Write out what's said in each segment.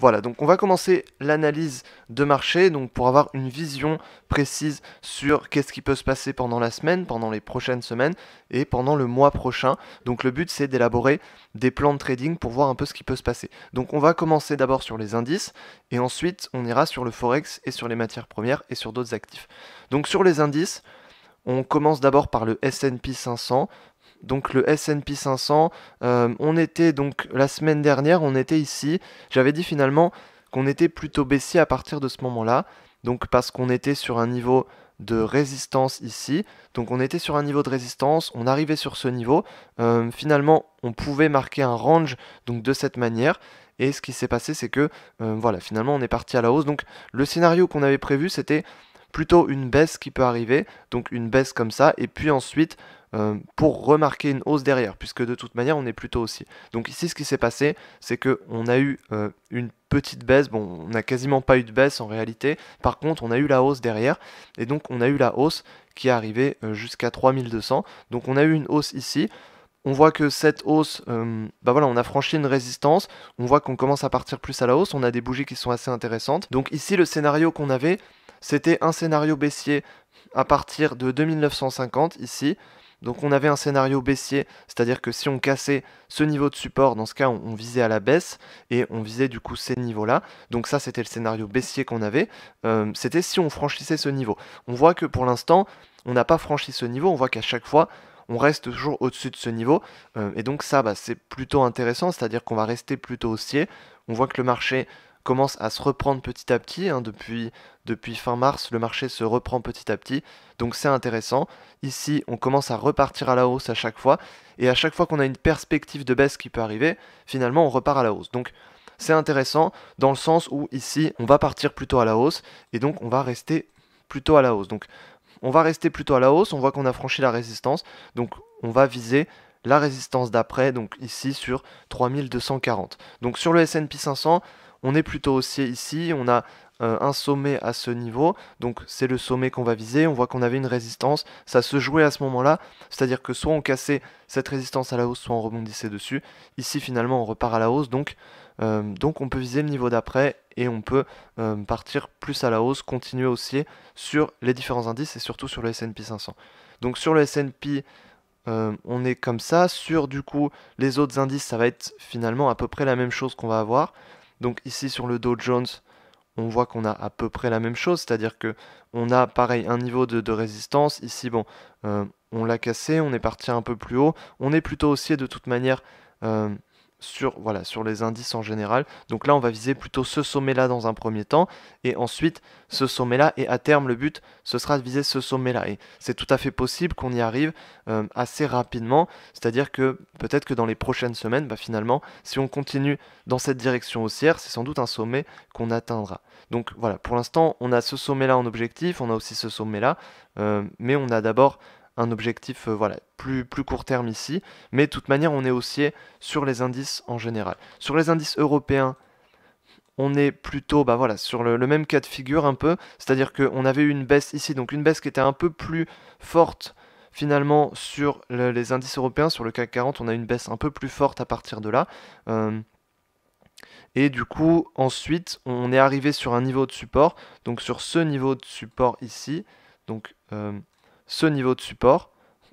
Voilà, donc on va commencer l'analyse de marché donc pour avoir une vision précise sur qu'est-ce qui peut se passer pendant la semaine, pendant les prochaines semaines et pendant le mois prochain. Donc le but c'est d'élaborer des plans de trading pour voir un peu ce qui peut se passer. Donc on va commencer d'abord sur les indices et ensuite on ira sur le forex et sur les matières premières et sur d'autres actifs. Donc sur les indices, on commence d'abord par le S&P 500, donc le S&P 500. Euh, on était donc la semaine dernière, on était ici. J'avais dit finalement qu'on était plutôt baissier à partir de ce moment-là, donc parce qu'on était sur un niveau de résistance ici. Donc on était sur un niveau de résistance, on arrivait sur ce niveau. Euh, finalement, on pouvait marquer un range donc de cette manière. Et ce qui s'est passé, c'est que euh, voilà, finalement, on est parti à la hausse. Donc le scénario qu'on avait prévu, c'était plutôt une baisse qui peut arriver, donc une baisse comme ça, et puis ensuite euh, pour remarquer une hausse derrière, puisque de toute manière on est plutôt aussi. Donc ici ce qui s'est passé, c'est que on a eu euh, une petite baisse, bon on n'a quasiment pas eu de baisse en réalité, par contre on a eu la hausse derrière, et donc on a eu la hausse qui est arrivée euh, jusqu'à 3200, donc on a eu une hausse ici, on voit que cette hausse, bah voilà, on a franchi une résistance, on voit qu'on commence à partir plus à la hausse, on a des bougies qui sont assez intéressantes. Donc ici, le scénario qu'on avait, c'était un scénario baissier à partir de 2950, ici, donc on avait un scénario baissier, c'est-à-dire que si on cassait ce niveau de support, dans ce cas on, visait à la baisse et on visait du coup ces niveaux-là. Donc ça c'était le scénario baissier qu'on avait. Euh, c'était si on franchissait ce niveau. On voit que pour l'instant on n'a pas franchi ce niveau, on voit qu'à chaque fois on reste toujours au-dessus de ce niveau. Euh, et donc ça, bah, c'est plutôt intéressant, c'est-à-dire qu'on va rester plutôt haussier. On voit que le marché commence à se reprendre petit à petit. Hein, depuis, depuis fin mars, le marché se reprend petit à petit. Donc c'est intéressant. Ici, on commence à repartir à la hausse à chaque fois. Et à chaque fois qu'on a une perspective de baisse qui peut arriver, finalement, on repart à la hausse. Donc c'est intéressant dans le sens où ici, on va partir plutôt à la hausse. Et donc on va rester plutôt à la hausse. Donc on va rester plutôt à la hausse. On voit qu'on a franchi la résistance. Donc on va viser la résistance d'après, donc ici sur 3240. Donc sur le SP 500, on est plutôt haussier ici, on a euh, un sommet à ce niveau, donc c'est le sommet qu'on va viser, on voit qu'on avait une résistance, ça se jouait à ce moment-là, c'est-à-dire que soit on cassait cette résistance à la hausse, soit on rebondissait dessus. Ici finalement on repart à la hausse, donc, euh, donc on peut viser le niveau d'après et on peut euh, partir plus à la hausse, continuer haussier sur les différents indices et surtout sur le S&P 500. Donc sur le S&P on est comme ça. Sur du coup les autres indices, ça va être finalement à peu près la même chose qu'on va avoir. Donc ici sur le Dow Jones, on voit qu'on a à peu près la même chose, c'est-à-dire que on a pareil un niveau de, résistance. Ici, bon, euh, on l'a cassé, on est parti un peu plus haut. On est plutôt haussier de toute manière euh, sur, voilà, sur les indices en général. Donc là, on va viser plutôt ce sommet-là dans un premier temps, et ensuite ce sommet-là, et à terme, le but, ce sera de viser ce sommet-là. Et c'est tout à fait possible qu'on y arrive euh, assez rapidement, c'est-à-dire que peut-être que dans les prochaines semaines, bah, finalement, si on continue dans cette direction haussière, c'est sans doute un sommet qu'on atteindra. Donc voilà, pour l'instant, on a ce sommet-là en objectif, on a aussi ce sommet-là, euh, mais on a d'abord un objectif euh, voilà, plus, plus court terme ici. Mais de toute manière, on est haussier sur les indices en général. Sur les indices européens, on est plutôt bah voilà, sur le, même cas de figure un peu. C'est-à-dire qu'on avait eu une baisse ici, donc une baisse qui était un peu plus forte finalement sur les indices européens. Sur le CAC 40, on a une baisse un peu plus forte à partir de là. Euh, et du coup, ensuite, on est arrivé sur un niveau de support. Donc sur ce niveau de support ici, donc... Euh, ce niveau de support.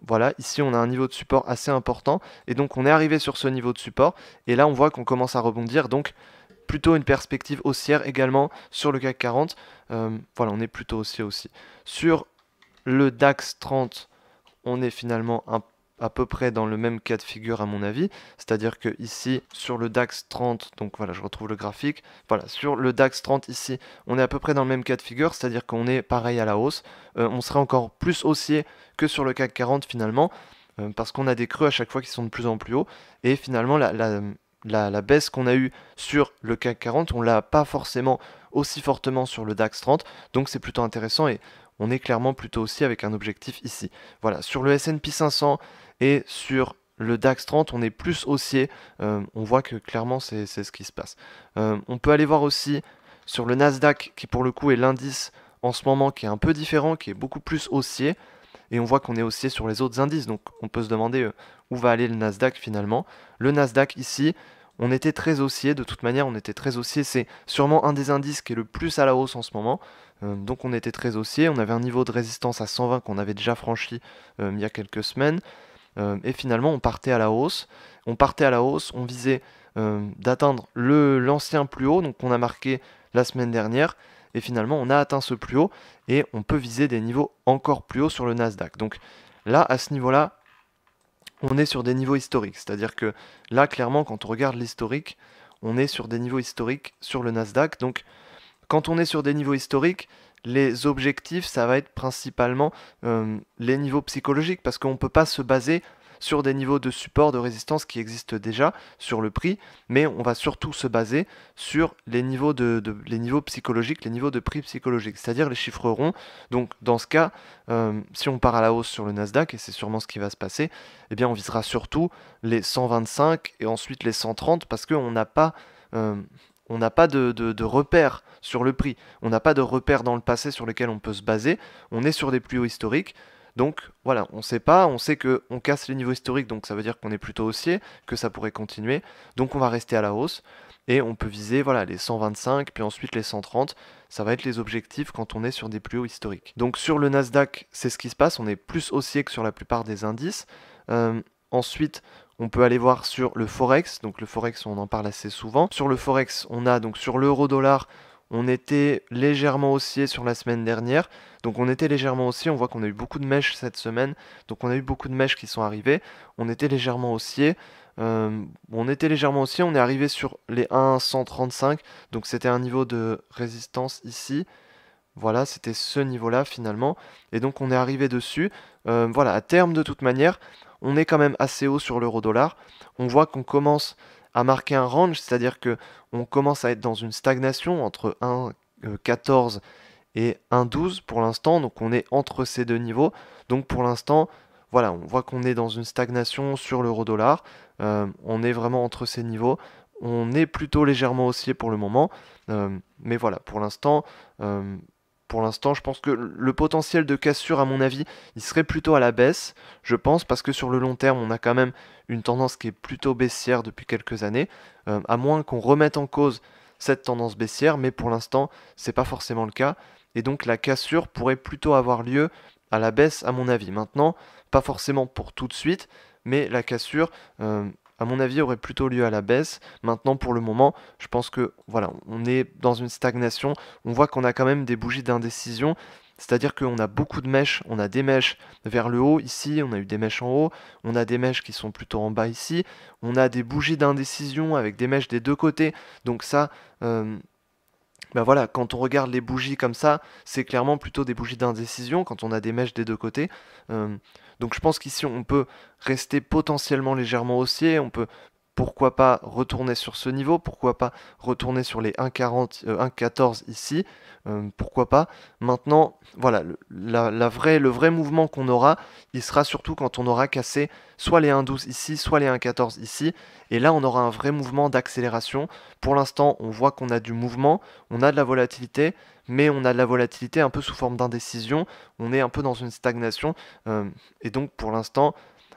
Voilà, ici on a un niveau de support assez important et donc on est arrivé sur ce niveau de support et là on voit qu'on commence à rebondir donc plutôt une perspective haussière également sur le CAC 40. Euh, voilà, on est plutôt haussier aussi. Sur le DAX 30, on est finalement un peu à peu près dans le même cas de figure à mon avis, c'est-à-dire que ici sur le DAX 30, donc voilà je retrouve le graphique, voilà sur le DAX 30 ici on est à peu près dans le même cas de figure, c'est-à-dire qu'on est pareil à la hausse, euh, on serait encore plus haussier que sur le CAC 40 finalement, euh, parce qu'on a des creux à chaque fois qui sont de plus en plus hauts, et finalement la, baisse qu'on a eue sur le CAC 40, on l'a pas forcément aussi fortement sur le DAX 30, donc c'est plutôt intéressant et on est clairement plutôt aussi avec un objectif ici. Voilà, sur le S&P 500 et sur le DAX 30, on est plus haussier. Euh, on voit que clairement, c'est ce qui se passe. Euh, on peut aller voir aussi sur le Nasdaq, qui pour le coup est l'indice en ce moment qui est un peu différent, qui est beaucoup plus haussier. Et on voit qu'on est haussier sur les autres indices. Donc on peut se demander euh, où va aller le Nasdaq finalement. Le Nasdaq ici, on était très haussier. De toute manière, on était très haussier. C'est sûrement un des indices qui est le plus à la hausse en ce moment. Euh, donc on était très haussier, on avait un niveau de résistance à 120 qu'on avait déjà franchi euh, il y a quelques semaines. Euh, et finalement on partait à la hausse. On partait à la hausse, on visait d'atteindre l'ancien plus haut, donc qu'on a marqué la semaine dernière. Et finalement, on a atteint ce plus haut et on peut viser des niveaux encore plus hauts sur le Nasdaq. Donc là, à ce niveau-là, on est sur des niveaux historiques. C'est-à-dire que là, clairement, quand on regarde l'historique, on est sur des niveaux historiques sur le Nasdaq. Donc quand on est sur des niveaux historiques, les objectifs, ça va être principalement euh, les niveaux psychologiques, parce qu'on ne peut pas se baser sur des niveaux de support, de résistance qui existent déjà sur le prix, mais on va surtout se baser sur les niveaux, de, les niveaux psychologiques, les niveaux de prix psychologiques, c'est-à-dire les chiffres ronds. Donc dans ce cas, euh, si on part à la hausse sur le Nasdaq, et c'est sûrement ce qui va se passer, eh bien on visera surtout les 125 et ensuite les 130 parce qu'on n'a pas... Euh, on n'a pas de, repères sur le prix. On n'a pas de repères dans le passé sur lesquels on peut se baser. On est sur des plus hauts historiques. Donc voilà, on ne sait pas, on sait qu'on casse les niveaux historiques, donc ça veut dire qu'on est plutôt haussier, que ça pourrait continuer, donc on va rester à la hausse, et on peut viser voilà, les 125, puis ensuite les 130, ça va être les objectifs quand on est sur des plus hauts historiques. Donc sur le Nasdaq, c'est ce qui se passe, on est plus haussier que sur la plupart des indices. Euh, ensuite, on peut aller voir sur le Forex. Donc le Forex, on en parle assez souvent. Sur le Forex, on a donc sur l'euro-dollar, on était légèrement haussier sur la semaine dernière. Donc on était légèrement haussier. On voit qu'on a eu beaucoup de mèches cette semaine. Donc on a eu beaucoup de mèches qui sont arrivées. On était légèrement haussier. Euh, on était légèrement haussier. On est arrivé sur les 1,135. Donc c'était un niveau de résistance ici. Voilà, c'était ce niveau-là finalement. Et donc on est arrivé dessus. Euh, voilà, à terme de toute manière, on est quand même assez haut sur l'euro-dollar. On voit qu'on commence à marquer un range, c'est-à-dire que on commence à être dans une stagnation entre 1,14 euh, et 1,12 pour l'instant, donc on est entre ces deux niveaux. Donc pour l'instant, voilà, on voit qu'on est dans une stagnation sur l'euro-dollar, euh, on est vraiment entre ces niveaux. On est plutôt légèrement haussier pour le moment, euh, mais voilà, pour l'instant, pour l'instant, je pense que le potentiel de cassure, à mon avis, il serait plutôt à la baisse, je pense, parce que sur le long terme, on a quand même une tendance qui est plutôt baissière depuis quelques années, euh, à moins qu'on remette en cause cette tendance baissière, mais pour l'instant, c'est pas forcément le cas, et donc la cassure pourrait plutôt avoir lieu à la baisse, à mon avis. Maintenant, pas forcément pour tout de suite, mais la cassure, euh, à mon avis, aurait plutôt lieu à la baisse. Maintenant, pour le moment, je pense que voilà, on est dans une stagnation. On voit qu'on a quand même des bougies d'indécision. C'est-à-dire qu'on a beaucoup de mèches, on a des mèches vers le haut ici, on a eu des mèches en haut, on a des mèches qui sont plutôt en bas ici, on a des bougies d'indécision avec des mèches des deux côtés, donc ça, euh, ben voilà, quand on regarde les bougies comme ça, c'est clairement plutôt des bougies d'indécision quand on a des mèches des deux côtés. Euh, donc je pense qu'ici on peut rester potentiellement légèrement haussier, on peut pourquoi pas retourner sur ce niveau, pourquoi pas retourner sur les 1,40, 1,14 euh, ici, euh, pourquoi pas. Maintenant, voilà, le, la, le vrai mouvement qu'on aura, il sera surtout quand on aura cassé soit les 1,12 ici, soit les 1,14 ici, et là on aura un vrai mouvement d'accélération. Pour l'instant, on voit qu'on a du mouvement, on a de la volatilité, mais on a de la volatilité un peu sous forme d'indécision, on est un peu dans une stagnation, euh, et donc pour l'instant,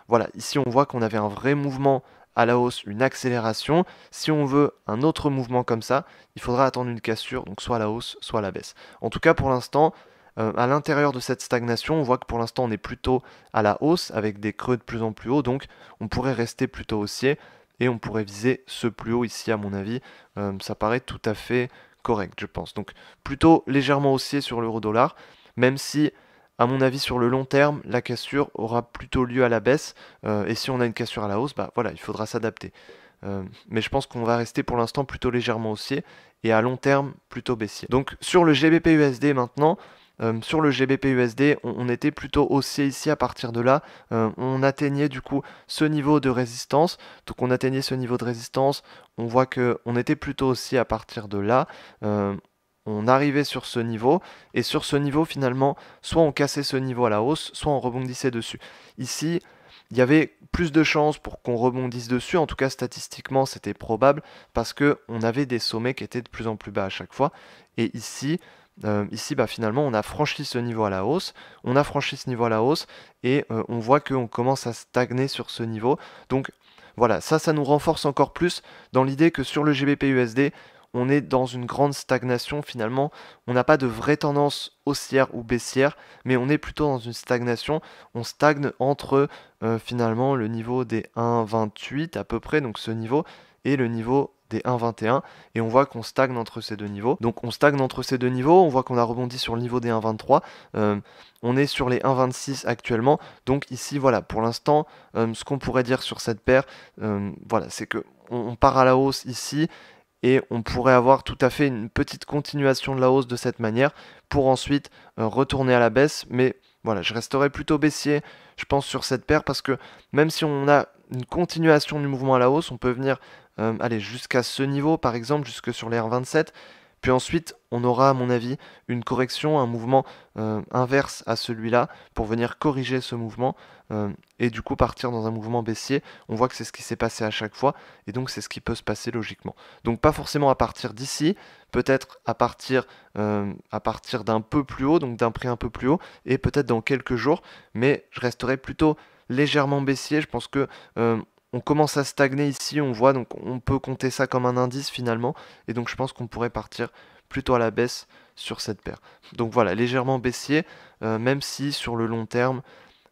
voilà, ici on voit qu'on avait un vrai mouvement à la hausse, une accélération. Si on veut un autre mouvement comme ça, il faudra attendre une cassure, donc soit à la hausse, soit à la baisse. En tout cas, pour l'instant, euh, à l'intérieur de cette stagnation, on voit que pour l'instant, on est plutôt à la hausse, avec des creux de plus en plus haut, donc on pourrait rester plutôt haussier, et on pourrait viser ce plus haut ici, à mon avis. Euh, ça paraît tout à fait correct, je pense. Donc plutôt légèrement haussier sur l'euro dollar, même si à mon avis, sur le long terme, la cassure aura plutôt lieu à la baisse. Euh, et si on a une cassure à la hausse, bah voilà, il faudra s'adapter. Euh, mais je pense qu'on va rester pour l'instant plutôt légèrement haussier et à long terme plutôt baissier. Donc sur le GBPUSD maintenant, euh, sur le GBPUSD on, était plutôt haussier ici à partir de là. on atteignait du coup ce niveau de résistance. Donc on atteignait ce niveau de résistance. On voit que on était plutôt haussier à partir de là on arrivait sur ce niveau, et sur ce niveau, finalement, soit on cassait ce niveau à la hausse, soit on rebondissait dessus. Ici, il y avait plus de chances pour qu'on rebondisse dessus, en tout cas statistiquement c'était probable, parce qu'on avait des sommets qui étaient de plus en plus bas à chaque fois. Et ici, euh, ici bah, finalement on a franchi ce niveau à la hausse, on a franchi ce niveau à la hausse, et euh, on voit qu'on commence à stagner sur ce niveau. Donc voilà, ça, ça nous renforce encore plus dans l'idée que sur le GBPUSD, on est dans une grande stagnation finalement. On n'a pas de vraie tendance haussière ou baissière, mais on est plutôt dans une stagnation. On stagne entre euh, finalement le niveau des 1,28 à peu près, donc ce niveau, et le niveau des 1,21 et on voit qu'on stagne entre ces deux niveaux. Donc on stagne entre ces deux niveaux, on voit qu'on a rebondi sur le niveau des 1,23, euh, on est sur les 1,26 actuellement. Donc ici voilà, pour l'instant, euh, ce qu'on pourrait dire sur cette paire, voilà, c'est que part à la hausse ici et on pourrait avoir tout à fait une petite continuation de la hausse de cette manière pour ensuite euh, retourner à la baisse. Mais voilà, je resterai plutôt baissier, je pense, sur cette paire parce que même si on a une continuation du mouvement à la hausse, on peut venir euh, aller jusqu'à ce niveau, par exemple, jusque sur les R27 puis ensuite, on aura, à mon avis, une correction, un mouvement euh, inverse à celui-là pour venir corriger ce mouvement euh, et du coup partir dans un mouvement baissier. On voit que c'est ce qui s'est passé à chaque fois et donc c'est ce qui peut se passer logiquement. Donc pas forcément à partir d'ici, peut-être à partir, euh, à partir d'un peu plus haut, donc d'un prix un peu plus haut et peut-être dans quelques jours, mais je resterai plutôt légèrement baissier. Je pense que on commence à stagner ici, on voit, donc on peut compter ça comme un indice finalement, et donc je pense qu'on pourrait partir plutôt à la baisse sur cette paire. Donc voilà, légèrement baissier, euh, même si sur le long terme,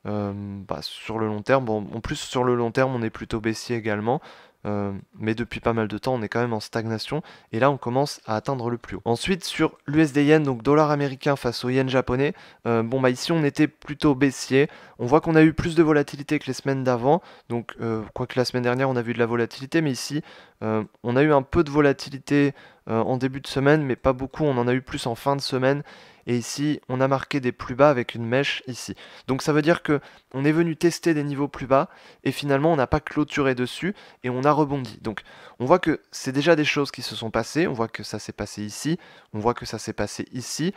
euh, bah, sur le long terme, en plus sur le long terme, on est plutôt baissier également, euh, mais depuis pas mal de temps, on est quand même en stagnation. Et là, on commence à atteindre le plus haut. Ensuite, sur l'USD yen, donc dollar américain face au yen japonais, euh, bon, bah ici, on était plutôt baissier. On voit qu'on a eu plus de volatilité que les semaines d'avant. Donc, euh, quoique la semaine dernière, on a vu de la volatilité, mais ici, on a eu un peu de volatilité en début de semaine, mais pas beaucoup. On en a eu plus en fin de semaine et ici on a marqué des plus bas avec une mèche ici. Donc ça veut dire que on est venu tester des niveaux plus bas et finalement on n'a pas clôturé dessus et on a rebondi. Donc on voit que c'est déjà des choses qui se sont passées, on voit que ça s'est passé ici, on voit que ça s'est passé ici.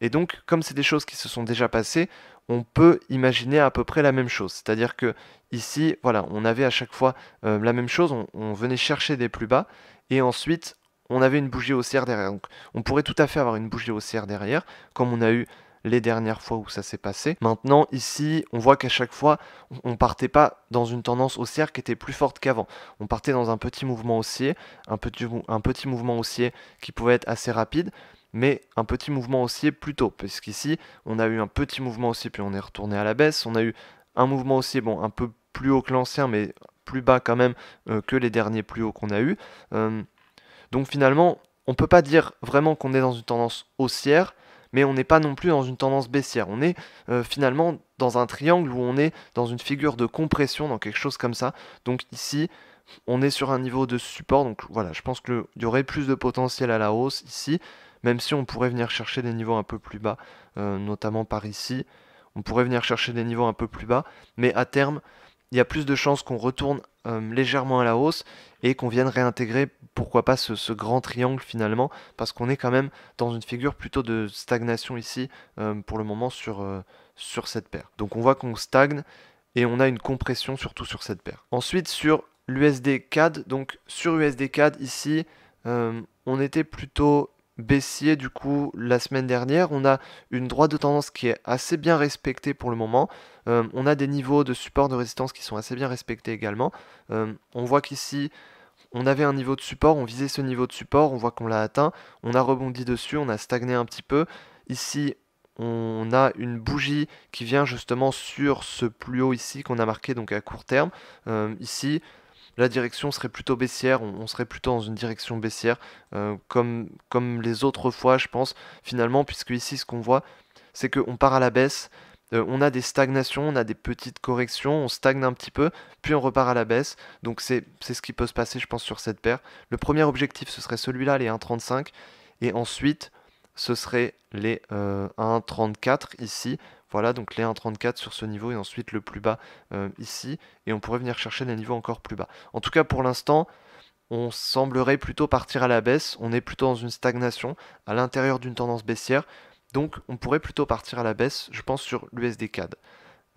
Et donc, comme c'est des choses qui se sont déjà passées, on peut imaginer à peu près la même chose. C'est-à-dire que ici, voilà, on avait à chaque fois euh, la même chose, on venait chercher des plus bas, et ensuite on avait une bougie haussière derrière. Donc on pourrait tout à fait avoir une bougie haussière derrière, comme on a eu les dernières fois où ça s'est passé. Maintenant, ici, on voit qu'à chaque fois, on partait pas dans une tendance haussière qui était plus forte qu'avant. On partait dans un petit mouvement haussier, un petit, mouvement haussier qui pouvait être assez rapide, mais un petit mouvement haussier plus tôt. Parce on a eu un petit mouvement haussier, puis on est retourné à la baisse. On a eu un mouvement haussier, bon, un peu plus haut que l'ancien, mais plus bas quand même euh, que les derniers plus hauts qu'on a eu. Euh, donc finalement, on ne peut pas dire vraiment qu'on est dans une tendance haussière, mais on n'est pas non plus dans une tendance baissière. On est euh, finalement dans un triangle où on est dans une figure de compression, dans quelque chose comme ça. Donc ici, on est sur un niveau de support. Donc voilà, je pense qu'il y aurait plus de potentiel à la hausse ici, même si on pourrait venir chercher des niveaux un peu plus bas, euh, notamment par ici. On pourrait venir chercher des niveaux un peu plus bas, mais à terme, il y a plus de chances qu'on retourne euh, légèrement à la hausse et qu'on vienne réintégrer, pourquoi pas, ce, grand triangle finalement, parce qu'on est quand même dans une figure plutôt de stagnation ici, euh, pour le moment, sur, euh, sur cette paire. Donc on voit qu'on stagne et on a une compression surtout sur cette paire. Ensuite, sur l'USD CAD, donc sur USD CAD ici, on était plutôt baissier du coup la semaine dernière. On a une droite de tendance qui est assez bien respectée pour le moment. Euh, on a des niveaux de support de résistance qui sont assez bien respectés également. Euh, on voit qu'ici on avait un niveau de support, on visait ce niveau de support, on voit qu'on l'a atteint, on a rebondi dessus, on a stagné un petit peu. Ici on a une bougie qui vient justement sur ce plus haut ici qu'on a marqué donc à court terme. Euh, ici la direction serait plutôt baissière, on, serait plutôt dans une direction baissière, euh, comme, comme les autres fois, je pense, finalement, puisque ici, ce qu'on voit, c'est qu'on part à la baisse, euh, on a des stagnations, on a des petites corrections, on stagne un petit peu, puis on repart à la baisse. Donc c'est ce qui peut se passer, je pense, sur cette paire. Le premier objectif, ce serait celui-là, les 1,35. Et ensuite, ce serait les 1,34 euh, ici, voilà, donc les 1,34 sur ce niveau et ensuite le plus bas euh, ici. Et on pourrait venir chercher des niveaux encore plus bas. En tout cas, pour l'instant, on semblerait plutôt partir à la baisse. On est plutôt dans une stagnation à l'intérieur d'une tendance baissière. Donc, on pourrait plutôt partir à la baisse, je pense, sur l'USD-CAD.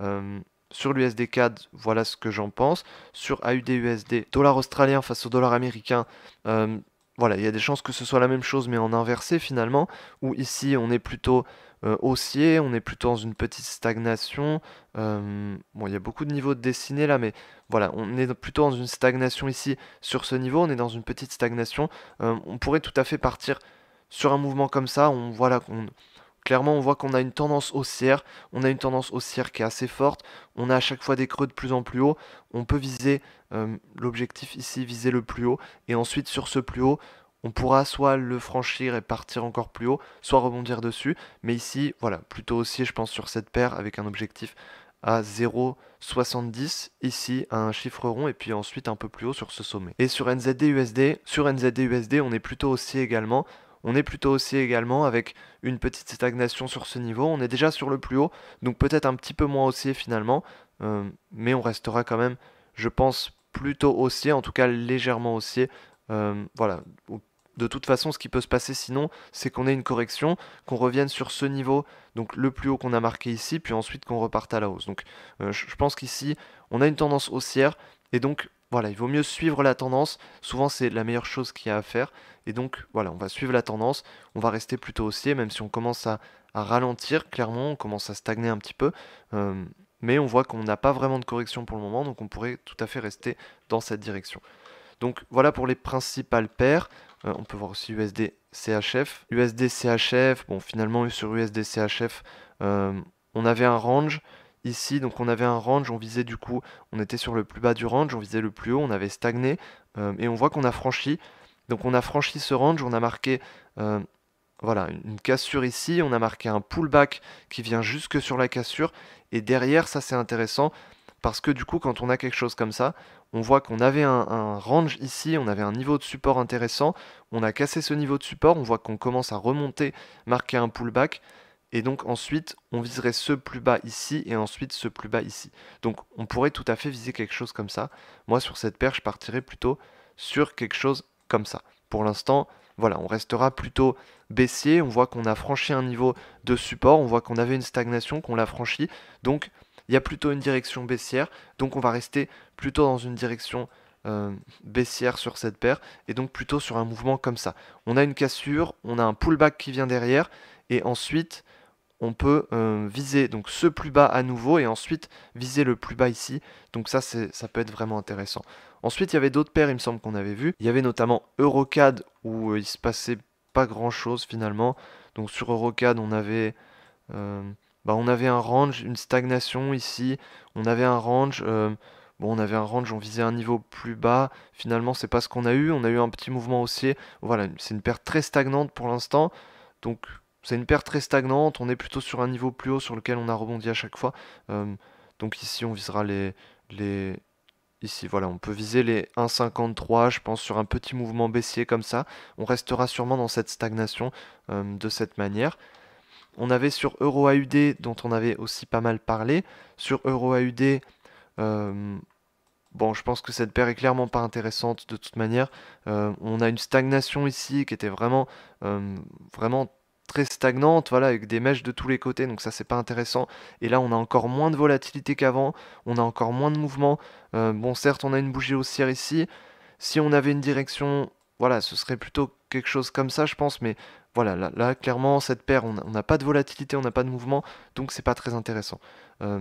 Euh, sur l'USD-CAD, voilà ce que j'en pense. Sur AUD-USD, dollar australien face au dollar américain, euh, voilà, il y a des chances que ce soit la même chose mais en inversé finalement, Ou ici on est plutôt euh, haussier, on est plutôt dans une petite stagnation. Euh, bon, il y a beaucoup de niveaux de dessinés là, mais voilà, on est plutôt dans une stagnation ici sur ce niveau, on est dans une petite stagnation. Euh, on pourrait tout à fait partir sur un mouvement comme ça, on là qu'on... Clairement, on voit qu'on a une tendance haussière, on a une tendance haussière qui est assez forte, on a à chaque fois des creux de plus en plus haut, on peut viser l'objectif ici, viser le plus haut, et ensuite sur ce plus haut, on pourra soit le franchir et partir encore plus haut, soit rebondir dessus. Mais ici, voilà, plutôt haussier, je pense, sur cette paire avec un objectif à 0,70 ici un chiffre rond et puis ensuite un peu plus haut sur ce sommet. Et sur NZD USD, sur NZD USD, on est plutôt haussier également. On est plutôt haussier également avec une petite stagnation sur ce niveau. On est déjà sur le plus haut, donc peut-être un petit peu moins haussier finalement, euh, mais on restera quand même, je pense, plutôt haussier, en tout cas légèrement haussier euh, voilà. De toute façon, ce qui peut se passer sinon, c'est qu'on ait une correction, qu'on revienne sur ce niveau, donc le plus haut qu'on a marqué ici, puis ensuite qu'on reparte à la hausse. Donc euh, je pense qu'ici, on a une tendance haussière, et donc voilà, il vaut mieux suivre la tendance. Souvent, c'est la meilleure chose qu'il y a à faire. Et donc, voilà, on va suivre la tendance. On va rester plutôt haussier, même si on commence à, ralentir, clairement, on commence à stagner un petit peu. Euh, mais on voit qu'on n'a pas vraiment de correction pour le moment, donc on pourrait tout à fait rester dans cette direction. Donc voilà pour les principales paires. Euh, on peut voir aussi USD CHF. USD CHF, bon finalement sur USD CHF, euh, on avait un range ici, donc on avait un range, on visait du coup, on était sur le plus bas du range, on visait le plus haut, on avait stagné, euh, et on voit qu'on a franchi. Donc on a franchi ce range, on a marqué voilà, une cassure ici, on a marqué un pullback qui vient jusque sur la cassure, et derrière ça c'est intéressant, parce que du coup quand on a quelque chose comme ça, on voit qu'on avait un, range ici, on avait un niveau de support intéressant, on a cassé ce niveau de support, on voit qu'on commence à remonter, marquer un pullback, et donc ensuite on viserait ce plus bas ici et ensuite ce plus bas ici. Donc on pourrait tout à fait viser quelque chose comme ça. Moi sur cette perche je partirais plutôt sur quelque chose comme ça. Pour l'instant, voilà, on restera plutôt baissier, on voit qu'on a franchi un niveau de support, on voit qu'on avait une stagnation, qu'on l'a franchi, donc il y a plutôt une direction baissière, donc on va rester plutôt dans une direction euh, baissière sur cette paire, et donc plutôt sur un mouvement comme ça. On a une cassure, on a un pullback qui vient derrière, et ensuite on peut euh, viser donc ce plus bas à nouveau, et ensuite viser le plus bas ici, donc ça, c'est ça peut être vraiment intéressant. Ensuite, il y avait d'autres paires, il me semble qu'on avait vu. Il y avait notamment Eurocad, où euh, il se passait pas grand-chose finalement. Donc sur Eurocad, on avait... Bah, on avait un range, une stagnation ici, on avait un range, Bon, on avait un range, on visait un niveau plus bas. Finalement, c'est pas ce qu'on a eu. On a eu un petit mouvement haussier. Voilà, c'est une perte très stagnante pour l'instant. Donc, c'est une perte très stagnante. On est plutôt sur un niveau plus haut sur lequel on a rebondi à chaque fois. Euh, donc ici, on visera les, les, ici. Voilà, on peut viser les 1,53, je pense, sur un petit mouvement baissier comme ça. On restera sûrement dans cette stagnation euh, de cette manière. On avait sur AUD, dont on avait aussi pas mal parlé. Sur AUD. Euh, bon, je pense que cette paire est clairement pas intéressante de toute manière. Euh, on a une stagnation ici qui était vraiment, euh, vraiment très stagnante, voilà, avec des mèches de tous les côtés, donc ça c'est pas intéressant. Et là on a encore moins de volatilité qu'avant, on a encore moins de mouvement. bon certes on a une bougie haussière ici, si on avait une direction, voilà, ce serait plutôt quelque chose comme ça je pense, mais voilà, là, clairement cette paire on n'a pas de volatilité, on n'a pas de mouvement, donc c'est pas très intéressant.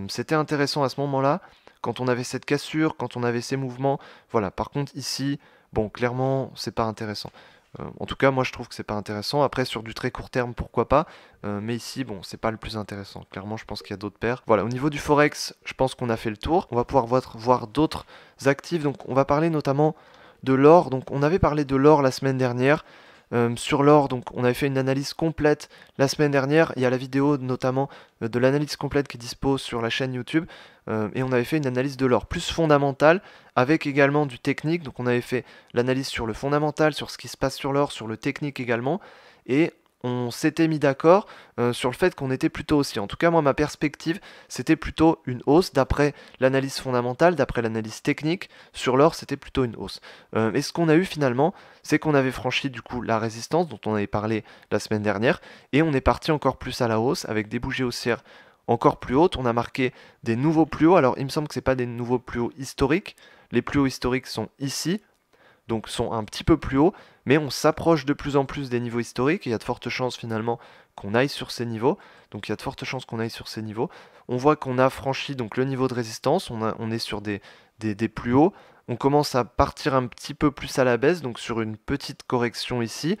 C'était intéressant à ce moment-là, quand on avait cette cassure, quand on avait ces mouvements. Voilà, par contre ici, bon, clairement, c'est pas intéressant. Euh, en tout cas, moi je trouve que c'est pas intéressant. Après, sur du très court terme, pourquoi pas. Euh, mais ici, bon, c'est pas le plus intéressant. Clairement, je pense qu'il y a d'autres paires. Voilà, au niveau du Forex, je pense qu'on a fait le tour. On va pouvoir voir, voir d'autres actifs. Donc, on va parler notamment de l'or. Donc, on avait parlé de l'or la semaine dernière. Euh, sur l'or. Donc on avait fait une analyse complète la semaine dernière. Il y a la vidéo notamment euh, de l'analyse complète qui dispose sur la chaîne YouTube. Euh, et on avait fait une analyse de l'or plus fondamentale avec également du technique. Donc on avait fait l'analyse sur le fondamental, sur ce qui se passe sur l'or, sur le technique également. Et on s'était mis d'accord euh, sur le fait qu'on était plutôt haussier. En tout cas, moi, ma perspective, c'était plutôt une hausse. D'après l'analyse fondamentale, d'après l'analyse technique, sur l'or, c'était plutôt une hausse. Euh, et ce qu'on a eu finalement, c'est qu'on avait franchi du coup la résistance dont on avait parlé la semaine dernière, et on est parti encore plus à la hausse avec des bougies haussières encore plus hautes. On a marqué des nouveaux plus hauts. Alors, il me semble que ce pas des nouveaux plus hauts historiques. Les plus hauts historiques sont ici, donc sont un petit peu plus hauts, mais on s'approche de plus en plus des niveaux historiques, il y a de fortes chances finalement qu'on aille sur ces niveaux, donc il y a de fortes chances qu'on aille sur ces niveaux. On voit qu'on a franchi donc le niveau de résistance, on, est sur des, des, plus hauts, on commence à partir un petit peu plus à la baisse, donc sur une petite correction ici,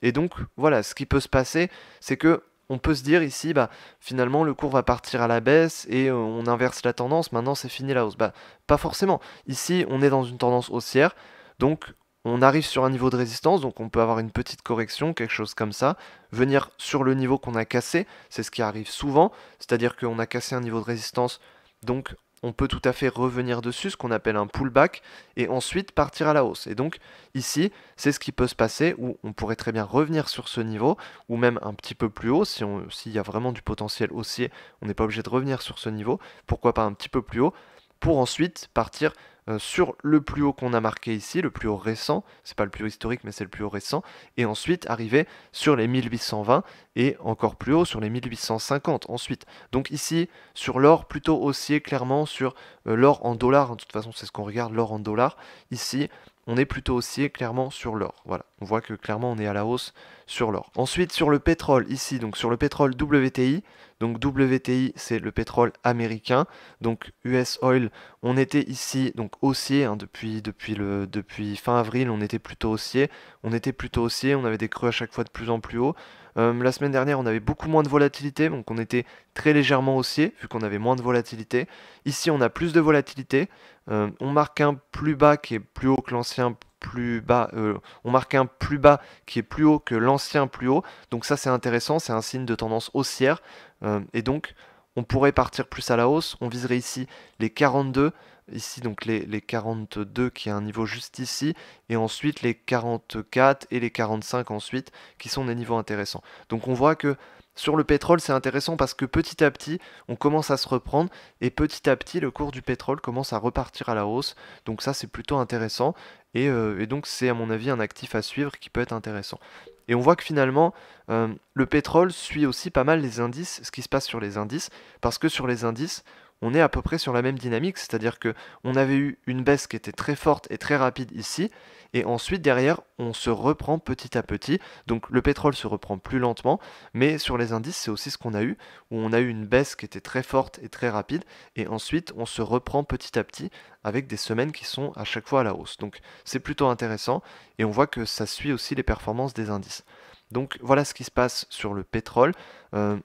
et donc voilà, ce qui peut se passer, c'est que on peut se dire ici, bah, finalement, le cours va partir à la baisse et euh, on inverse la tendance, maintenant c'est fini la hausse. Bah, pas forcément. Ici, on est dans une tendance haussière. Donc on arrive sur un niveau de résistance, donc on peut avoir une petite correction, quelque chose comme ça, venir sur le niveau qu'on a cassé, c'est ce qui arrive souvent, c'est-à-dire qu'on a cassé un niveau de résistance, donc on peut tout à fait revenir dessus, ce qu'on appelle un pullback, et ensuite partir à la hausse. Et donc ici, c'est ce qui peut se passer, où on pourrait très bien revenir sur ce niveau, ou même un petit peu plus haut, s'il y a vraiment du potentiel haussier, on n'est pas obligé de revenir sur ce niveau, pourquoi pas un petit peu plus haut, pour ensuite partir euh, sur le plus haut qu'on a marqué ici, le plus haut récent, c'est pas le plus haut historique mais c'est le plus haut récent, et ensuite arriver sur les 1820 et encore plus haut sur les 1850 ensuite. Donc ici sur l'or plutôt haussier clairement sur euh, l'or en dollars, de toute façon c'est ce qu'on regarde, l'or en dollars, ici on est plutôt haussier clairement sur l'or. Voilà, on voit que clairement on est à la hausse sur l'or. Ensuite sur le pétrole ici, donc sur le pétrole WTI, donc WTI, c'est le pétrole américain. Donc US Oil, on était ici donc haussier hein, depuis, depuis, le, depuis fin avril, on était plutôt haussier. On était plutôt haussier, on avait des creux à chaque fois de plus en plus haut. Euh, la semaine dernière, on avait beaucoup moins de volatilité, donc on était très légèrement haussier, vu qu'on avait moins de volatilité. Ici, on a plus de volatilité. Euh, on marque un plus bas qui est plus haut que l'ancien plus bas, euh, on marque un plus bas qui est plus haut que l'ancien plus haut. Donc ça c'est intéressant, c'est un signe de tendance haussière. Euh, et donc on pourrait partir plus à la hausse. On viserait ici les 42, ici donc les, les 42 qui est un niveau juste ici, et ensuite les 44 et les 45 ensuite qui sont des niveaux intéressants. Donc on voit que sur le pétrole, c'est intéressant parce que petit à petit, on commence à se reprendre et petit à petit, le cours du pétrole commence à repartir à la hausse. Donc ça, c'est plutôt intéressant et, euh, donc c'est à mon avis un actif à suivre qui peut être intéressant. Et on voit que finalement, euh, le pétrole suit aussi pas mal les indices, ce qui se passe sur les indices, parce que sur les indices, on est à peu près sur la même dynamique, c'est-à-dire que on avait eu une baisse qui était très forte et très rapide ici, et ensuite derrière on se reprend petit à petit. Donc le pétrole se reprend plus lentement, mais sur les indices c'est aussi ce qu'on a eu, où on a eu une baisse qui était très forte et très rapide, et ensuite on se reprend petit à petit avec des semaines qui sont à chaque fois à la hausse. Donc c'est plutôt intéressant, et on voit que ça suit aussi les performances des indices. Donc voilà ce qui se passe sur le pétrole. Euh,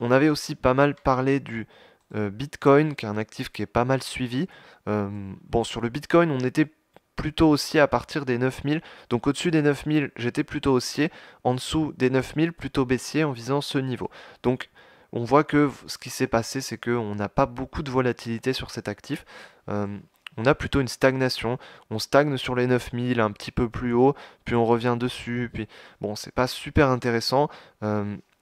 on avait aussi pas mal parlé du euh, Bitcoin, qui est un actif qui est pas mal suivi. Euh, bon, sur le Bitcoin, on était plutôt haussier à partir des 9000. Donc au-dessus des 9000, j'étais plutôt haussier. En dessous des 9000, plutôt baissier en visant ce niveau. Donc on voit que ce qui s'est passé, c'est qu'on n'a pas beaucoup de volatilité sur cet actif. Euh, on a plutôt une stagnation. On stagne sur les 9000 un petit peu plus haut, puis on revient dessus. Puis bon, c'est pas super intéressant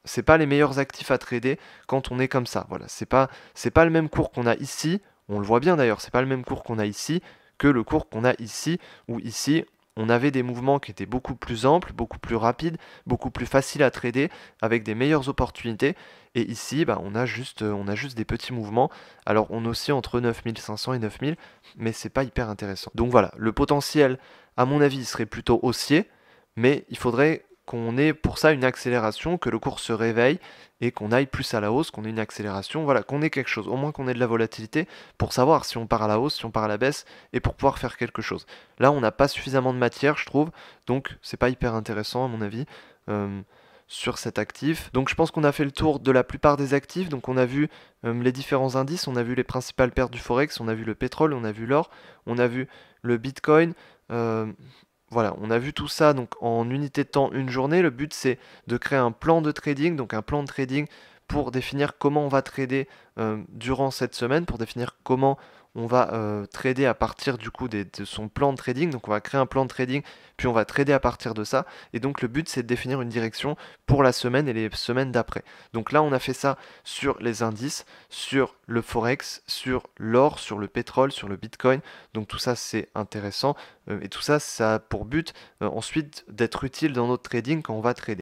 c'est pas les meilleurs actifs à trader quand on est comme ça. Voilà, c'est pas c'est pas le même cours qu'on a ici, on le voit bien d'ailleurs, c'est pas le même cours qu'on a ici que le cours qu'on a ici ou ici on avait des mouvements qui étaient beaucoup plus amples, beaucoup plus rapides, beaucoup plus faciles à trader, avec des meilleures opportunités. Et ici, bah, on, a juste, euh, on a juste des petits mouvements. Alors on oscille entre 9500 et 9000, mais c'est pas hyper intéressant. Donc voilà, le potentiel, à mon avis, serait plutôt haussier, mais il faudrait qu'on ait pour ça une accélération, que le cours se réveille et qu'on aille plus à la hausse, qu'on ait une accélération, voilà, qu'on ait quelque chose, au moins qu'on ait de la volatilité pour savoir si on part à la hausse, si on part à la baisse et pour pouvoir faire quelque chose. Là, on n'a pas suffisamment de matière, je trouve, donc c'est pas hyper intéressant à mon avis. Euh, sur cet actif. Donc je pense qu'on a fait le tour de la plupart des actifs. Donc on a vu euh, les différents indices, on a vu les principales pertes du forex, on a vu le pétrole, on a vu l'or, on a vu le bitcoin, euh, voilà, on a vu tout ça donc en unité de temps une journée. Le but c'est de créer un plan de trading, donc un plan de trading pour définir comment on va trader euh, durant cette semaine, pour définir comment on va euh, trader à partir du coup de son plan de trading. Donc on va créer un plan de trading, puis on va trader à partir de ça. Et donc le but c'est de définir une direction pour la semaine et les semaines d'après. Donc là on a fait ça sur les indices, sur le forex, sur l'or, sur le pétrole, sur le bitcoin. Donc tout ça c'est intéressant. Euh, et tout ça ça a pour but euh, ensuite d'être utile dans notre trading quand on va trader.